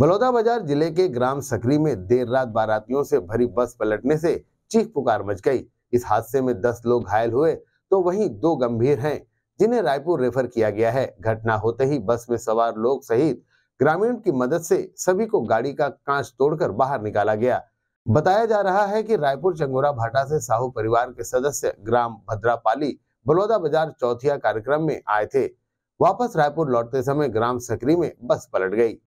बलौदाबाजार जिले के ग्राम सकरी में देर रात बारातियों से भरी बस पलटने से चीख पुकार मच गई इस हादसे में दस लोग घायल हुए तो वही दो गंभीर है जिन्हें रायपुर रेफर किया गया है घटना होते ही बस में सवार लोग सहित ग्रामीण की मदद से सभी को गाड़ी का कांच तोड़कर बाहर निकाला गया बताया जा रहा है कि रायपुर चंगोरा भाटा से साहू परिवार के सदस्य ग्राम भद्रापाली बलौदा बाजार चौथिया कार्यक्रम में आए थे वापस रायपुर लौटते समय ग्राम सकरी में बस पलट गई